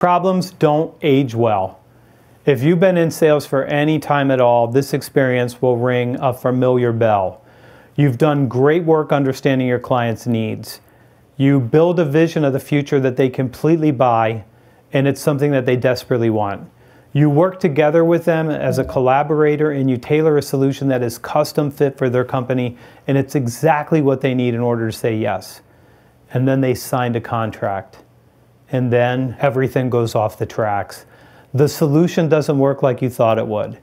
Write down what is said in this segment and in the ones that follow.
Problems don't age well. If you've been in sales for any time at all, this experience will ring a familiar bell. You've done great work understanding your clients' needs. You build a vision of the future that they completely buy, and it's something that they desperately want. You work together with them as a collaborator and you tailor a solution that is custom fit for their company, and it's exactly what they need in order to say yes. And then they signed a contract and then everything goes off the tracks. The solution doesn't work like you thought it would.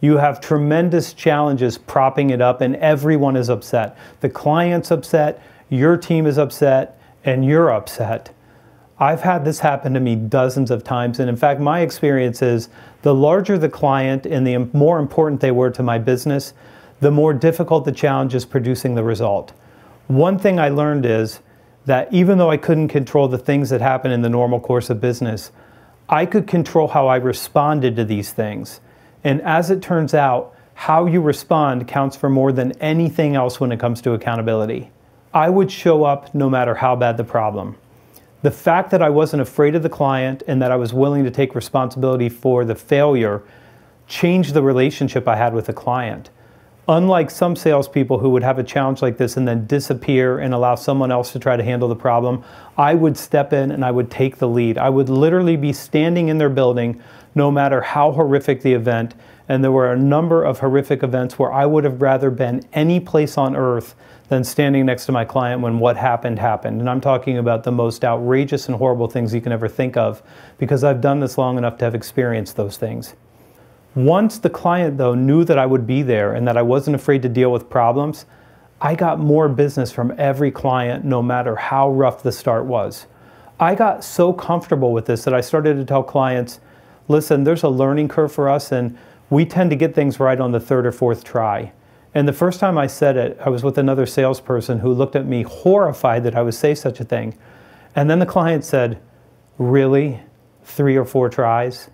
You have tremendous challenges propping it up, and everyone is upset. The client's upset, your team is upset, and you're upset. I've had this happen to me dozens of times, and in fact, my experience is the larger the client and the more important they were to my business, the more difficult the challenge is producing the result. One thing I learned is that even though I couldn't control the things that happen in the normal course of business, I could control how I responded to these things. And as it turns out, how you respond counts for more than anything else when it comes to accountability. I would show up no matter how bad the problem. The fact that I wasn't afraid of the client and that I was willing to take responsibility for the failure changed the relationship I had with the client. Unlike some salespeople who would have a challenge like this and then disappear and allow someone else to try to handle the problem, I would step in and I would take the lead. I would literally be standing in their building no matter how horrific the event. And there were a number of horrific events where I would have rather been any place on earth than standing next to my client when what happened happened. And I'm talking about the most outrageous and horrible things you can ever think of because I've done this long enough to have experienced those things. Once the client, though, knew that I would be there and that I wasn't afraid to deal with problems, I got more business from every client, no matter how rough the start was. I got so comfortable with this that I started to tell clients, listen, there's a learning curve for us, and we tend to get things right on the third or fourth try. And the first time I said it, I was with another salesperson who looked at me horrified that I would say such a thing. And then the client said, Really? Three or four tries?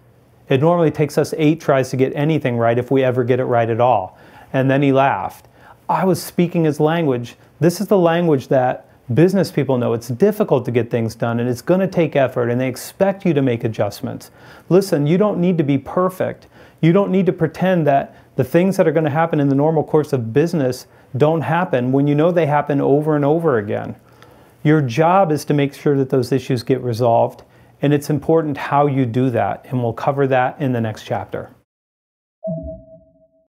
It normally takes us eight tries to get anything right if we ever get it right at all. And then he laughed. I was speaking his language. This is the language that business people know it's difficult to get things done and it's going to take effort and they expect you to make adjustments. Listen, you don't need to be perfect. You don't need to pretend that the things that are going to happen in the normal course of business don't happen when you know they happen over and over again. Your job is to make sure that those issues get resolved and it's important how you do that, and we'll cover that in the next chapter.